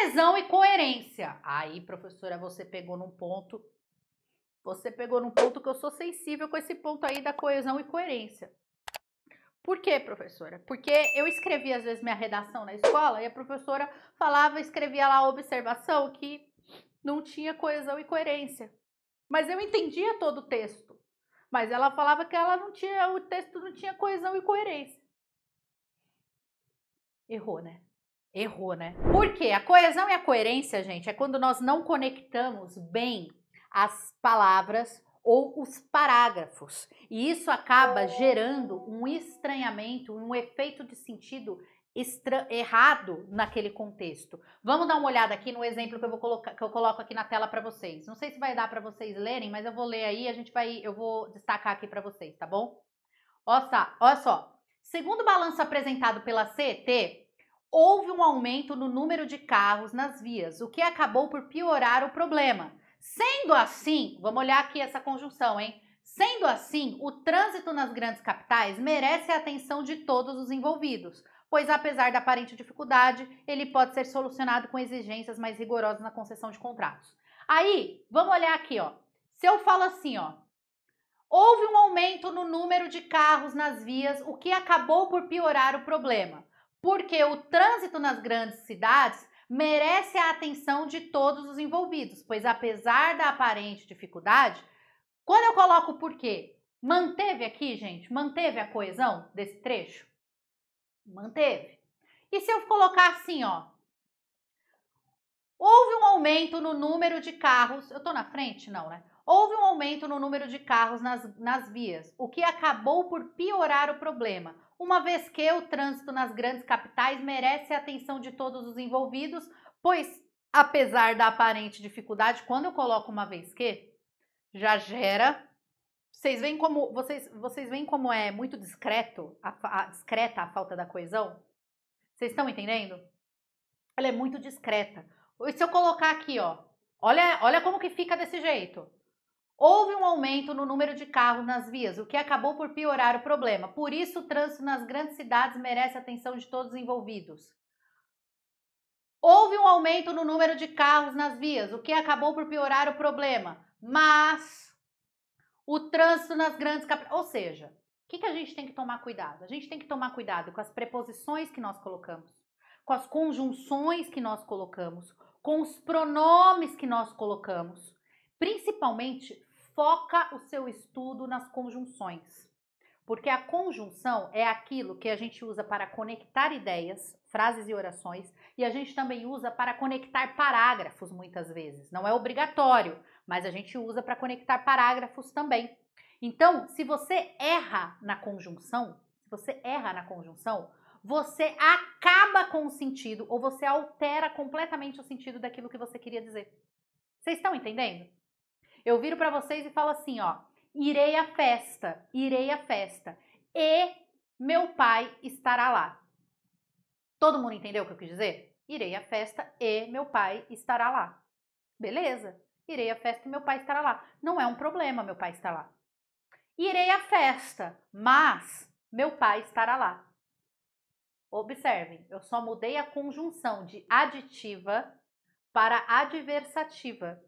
coesão e coerência. Aí, professora, você pegou num ponto. Você pegou num ponto que eu sou sensível com esse ponto aí da coesão e coerência. Por quê, professora? Porque eu escrevia às vezes minha redação na escola e a professora falava, escrevia lá a observação que não tinha coesão e coerência. Mas eu entendia todo o texto. Mas ela falava que ela não tinha, o texto não tinha coesão e coerência. Errou, né? errou, né? Porque A coesão e a coerência, gente, é quando nós não conectamos bem as palavras ou os parágrafos. E isso acaba gerando um estranhamento, um efeito de sentido errado naquele contexto. Vamos dar uma olhada aqui no exemplo que eu vou colocar, que eu coloco aqui na tela para vocês. Não sei se vai dar para vocês lerem, mas eu vou ler aí, a gente vai, eu vou destacar aqui para vocês, tá bom? Olha só, só. Segundo o balanço apresentado pela CET, houve um aumento no número de carros nas vias, o que acabou por piorar o problema. Sendo assim, vamos olhar aqui essa conjunção, hein? Sendo assim, o trânsito nas grandes capitais merece a atenção de todos os envolvidos, pois apesar da aparente dificuldade, ele pode ser solucionado com exigências mais rigorosas na concessão de contratos. Aí, vamos olhar aqui, ó. Se eu falo assim, ó, houve um aumento no número de carros nas vias, o que acabou por piorar o problema porque o trânsito nas grandes cidades merece a atenção de todos os envolvidos, pois apesar da aparente dificuldade, quando eu coloco o porquê, manteve aqui, gente, manteve a coesão desse trecho? Manteve. E se eu colocar assim, ó, houve um aumento no número de carros, eu tô na frente? Não, né? Houve um aumento no número de carros nas, nas vias, o que acabou por piorar o problema, uma vez que o trânsito nas grandes capitais merece a atenção de todos os envolvidos, pois, apesar da aparente dificuldade, quando eu coloco uma vez que, já gera. Vocês veem como, vocês, vocês veem como é muito discreto a, a discreta a falta da coesão? Vocês estão entendendo? Ela é muito discreta. E se eu colocar aqui, ó, olha, olha como que fica desse jeito. Houve um aumento no número de carros nas vias, o que acabou por piorar o problema. Por isso, o trânsito nas grandes cidades merece a atenção de todos os envolvidos. Houve um aumento no número de carros nas vias, o que acabou por piorar o problema. Mas o trânsito nas grandes capitais. Ou seja, o que, que a gente tem que tomar cuidado? A gente tem que tomar cuidado com as preposições que nós colocamos, com as conjunções que nós colocamos, com os pronomes que nós colocamos principalmente foca o seu estudo nas conjunções. Porque a conjunção é aquilo que a gente usa para conectar ideias, frases e orações, e a gente também usa para conectar parágrafos muitas vezes. Não é obrigatório, mas a gente usa para conectar parágrafos também. Então, se você erra na conjunção, se você erra na conjunção, você acaba com o sentido ou você altera completamente o sentido daquilo que você queria dizer. Vocês estão entendendo? Eu viro para vocês e falo assim, ó, irei à festa, irei à festa e meu pai estará lá. Todo mundo entendeu o que eu quis dizer? Irei à festa e meu pai estará lá. Beleza? Irei à festa e meu pai estará lá. Não é um problema meu pai está lá. Irei à festa, mas meu pai estará lá. Observem, eu só mudei a conjunção de aditiva para adversativa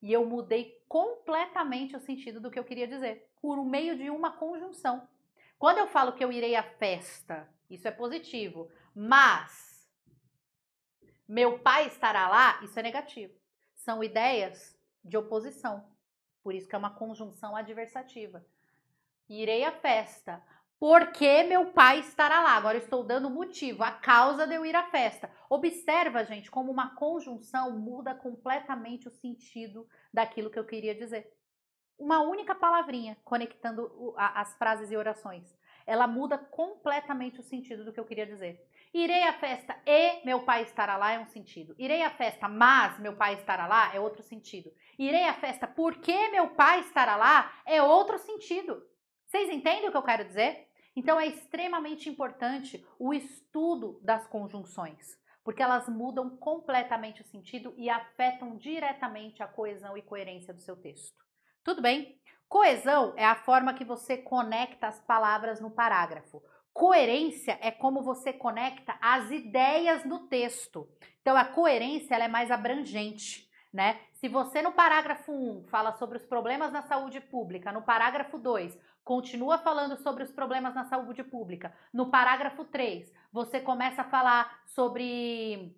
e eu mudei completamente o sentido do que eu queria dizer, por meio de uma conjunção. Quando eu falo que eu irei à festa, isso é positivo, mas meu pai estará lá, isso é negativo. São ideias de oposição, por isso que é uma conjunção adversativa. Irei à festa, porque meu pai estará lá. Agora estou dando motivo, a causa de eu ir à festa. Observa, gente, como uma conjunção muda completamente o sentido daquilo que eu queria dizer. Uma única palavrinha conectando as frases e orações. Ela muda completamente o sentido do que eu queria dizer. Irei à festa e meu pai estará lá é um sentido. Irei à festa, mas meu pai estará lá é outro sentido. Irei à festa porque meu pai estará lá é outro sentido. Vocês entendem o que eu quero dizer? Então é extremamente importante o estudo das conjunções, porque elas mudam completamente o sentido e afetam diretamente a coesão e coerência do seu texto. Tudo bem? Coesão é a forma que você conecta as palavras no parágrafo. Coerência é como você conecta as ideias no texto. Então a coerência é mais abrangente, né? Se você no parágrafo 1 fala sobre os problemas na saúde pública, no parágrafo 2 continua falando sobre os problemas na saúde pública, no parágrafo 3 você começa a falar sobre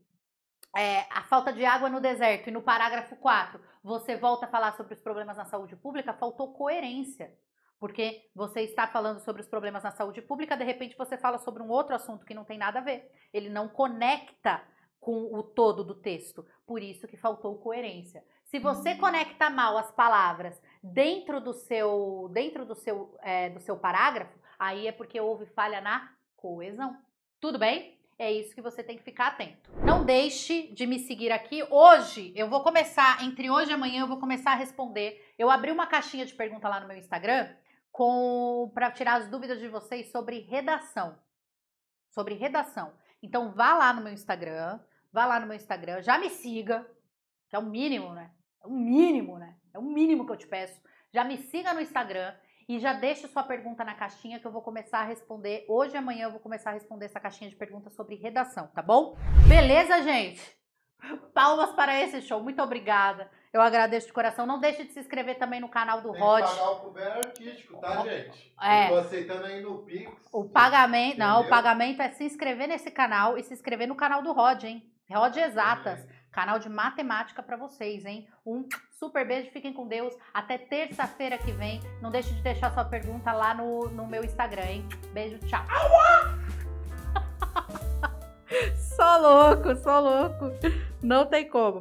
é, a falta de água no deserto e no parágrafo 4 você volta a falar sobre os problemas na saúde pública, faltou coerência. Porque você está falando sobre os problemas na saúde pública, de repente você fala sobre um outro assunto que não tem nada a ver. Ele não conecta com o todo do texto. Por isso que faltou coerência. Se você uhum. conecta mal as palavras dentro do seu dentro do seu é, do seu parágrafo, aí é porque houve falha na coesão. Tudo bem? É isso que você tem que ficar atento. Não deixe de me seguir aqui. Hoje eu vou começar, entre hoje e amanhã eu vou começar a responder. Eu abri uma caixinha de pergunta lá no meu Instagram com para tirar as dúvidas de vocês sobre redação. Sobre redação. Então vá lá no meu Instagram, Vá lá no meu Instagram, já me siga, que é o mínimo, né? É o mínimo, né? É o mínimo que eu te peço. Já me siga no Instagram e já deixe sua pergunta na caixinha que eu vou começar a responder. Hoje e amanhã eu vou começar a responder essa caixinha de perguntas sobre redação, tá bom? Beleza, gente? Palmas para esse show, muito obrigada. Eu agradeço de coração. Não deixe de se inscrever também no canal do Rod. Tem pagar o artístico, tá, gente? É. Tô aceitando aí no Pix. O pagamento, entendeu? não, o pagamento é se inscrever nesse canal e se inscrever no canal do Rod, hein? Real é. exatas. É. Canal de matemática para vocês, hein? Um super beijo, fiquem com Deus. Até terça-feira que vem. Não deixe de deixar sua pergunta lá no, no meu Instagram, hein? Beijo, tchau. sou louco, sou louco. Não tem como.